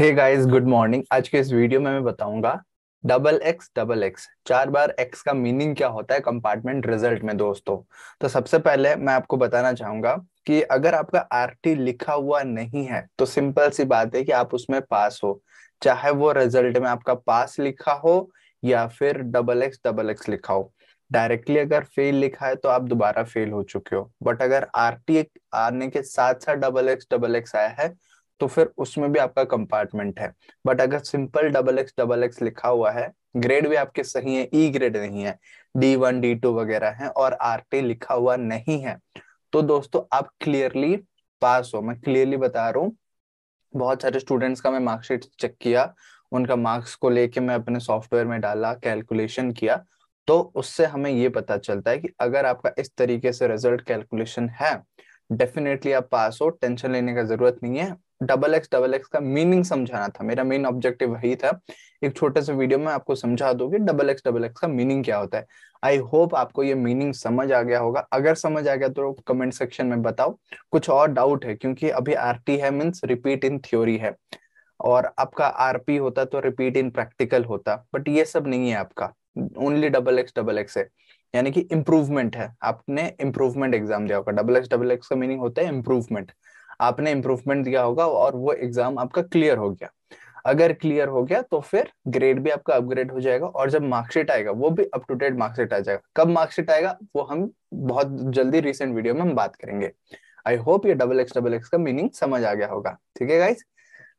hey guys good morning आज के इस वीडियो में मैं बताऊंगा डबल एक्स डबल एक्स चार बार एक्स का मीनिंग क्या होता है कंपार्टमेंट रिजल्ट में दोस्तों तो सबसे पहले मैं आपको बताना चाहूंगा कि अगर आपका आरटी लिखा हुआ नहीं है तो सिंपल सी बात है कि आप उसमें पास हो चाहे वो रिजल्ट में आपका पास लिखा हो या फिर डबल एक्स डबल एक्स लिखा हो डायरेक्टली अगर फेल लिखा है तो आप दोबारा फेल हो चुके हो बट अगर टी आने के साथ साथ डबल एक्स डबल एक्स आया है तो फिर उसमें भी आपका कंपार्टमेंट है बट अगर simple double X double X लिखा हुआ है ग्रेड भी आपके सही है ई e ग्रेड नहीं है डी वन डी टू वगैरह है और आर टी लिखा हुआ नहीं है तो दोस्तों आप क्लियरली पास हो मैं क्लियरली बता रहा हूँ बहुत सारे स्टूडेंट्स का मैं मार्कशीट चेक किया उनका मार्क्स को लेके मैं अपने सॉफ्टवेयर में डाला कैलकुलेशन किया तो उससे हमें ये पता चलता है कि अगर आपका इस तरीके से रिजल्ट कैलकुलेशन है डेफिनेटली आप पास हो टेंशन लेने का जरूरत नहीं है डबल एक्स डबल एक्स का मीनिंग समझाना था मेरा मेन ऑब्जेक्टिव वही था एक छोटे से वीडियो में आपको समझा दो डबल एक्स डबल एक्स का मीनिंग क्या होता है आई होप आपको ये मीनिंग समझ आ गया होगा अगर समझ आ गया तो कमेंट सेक्शन में बताओ कुछ और डाउट है क्योंकि अभी आर है मीन्स रिपीट इन थ्योरी है और आपका आरपी होता तो रिपीट इन प्रैक्टिकल होता बट ये सब नहीं है आपका only double X double X है यानी कि इम्प्रूवमेंट है आपने इम्प्रूवमेंट एग्जाम दिया होगा डबल एक्स डबल एक्स का मीनिंग होता है इम्प्रूवमेंट आपने इम्प्रूवमेंट दिया होगा और वो एग्जाम आपका क्लियर हो गया अगर क्लियर हो गया तो फिर ग्रेड भी आपका अपग्रेड हो जाएगा और जब मार्कशीट आएगा वो भी अप टू डेट मार्कशीट आ जाएगा कब मार्कशीट आएगा वो हम बहुत जल्दी रिसेंट वीडियो में हम बात करेंगे आई होप ये डबल एक्स डबल एक्स का मीनिंग समझ आ गया होगा ठीक है गाइज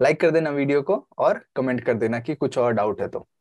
लाइक कर देना वीडियो को और कमेंट कर देना कि कुछ और डाउट है तो